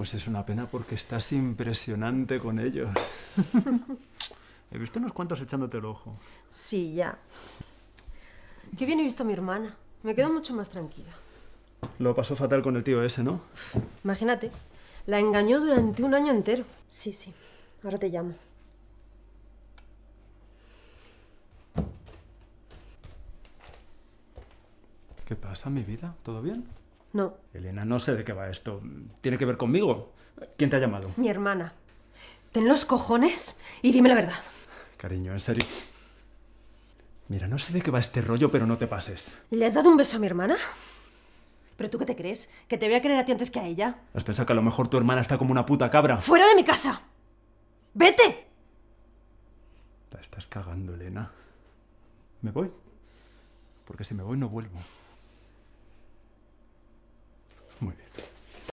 Pues es una pena porque estás impresionante con ellos. He visto unos cuantos echándote el ojo. Sí, ya. Qué bien he visto a mi hermana. Me quedo mucho más tranquila. Lo pasó fatal con el tío ese, ¿no? Imagínate. La engañó durante un año entero. Sí, sí. Ahora te llamo. ¿Qué pasa, mi vida? ¿Todo bien? No. Elena, no sé de qué va esto. ¿Tiene que ver conmigo? ¿Quién te ha llamado? Mi hermana. Ten los cojones y dime la verdad. Cariño, en serio. Mira, no sé de qué va este rollo, pero no te pases. ¿Le has dado un beso a mi hermana? ¿Pero tú qué te crees? ¿Que te voy a querer a ti antes que a ella? ¿Has pensado que a lo mejor tu hermana está como una puta cabra? ¡Fuera de mi casa! ¡Vete! estás cagando, Elena. ¿Me voy? Porque si me voy no vuelvo.